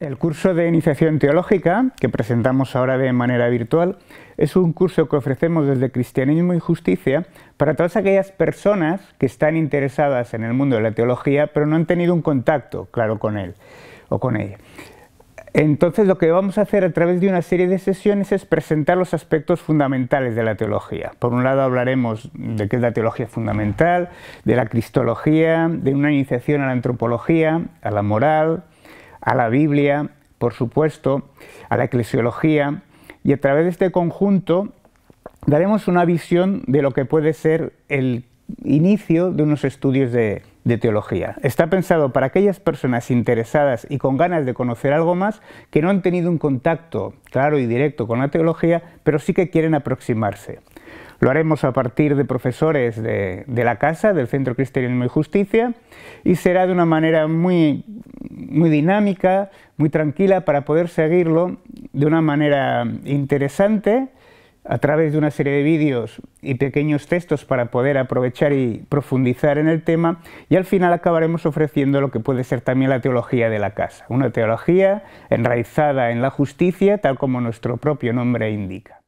El curso de Iniciación Teológica, que presentamos ahora de manera virtual, es un curso que ofrecemos desde Cristianismo y Justicia para todas aquellas personas que están interesadas en el mundo de la teología, pero no han tenido un contacto, claro, con él o con ella. Entonces lo que vamos a hacer a través de una serie de sesiones es presentar los aspectos fundamentales de la teología. Por un lado hablaremos de qué es la teología fundamental, de la cristología, de una iniciación a la antropología, a la moral, a la Biblia, por supuesto, a la eclesiología, y a través de este conjunto daremos una visión de lo que puede ser el inicio de unos estudios de, teología. Está pensado para aquellas personas interesadas y con ganas de conocer algo más que no han tenido un contacto claro y directo con la teología, pero sí que quieren aproximarse. Lo haremos a partir de profesores de, de la casa, del Centro Cristianismo y Justicia, y será de una manera muy muy dinámica, muy tranquila, para poder seguirlo de una manera interesante a través de una serie de vídeos y pequeños textos para poder aprovechar y profundizar en el tema y al final acabaremos ofreciendo lo que puede ser también la teología de la casa, una teología enraizada en la justicia tal como nuestro propio nombre indica.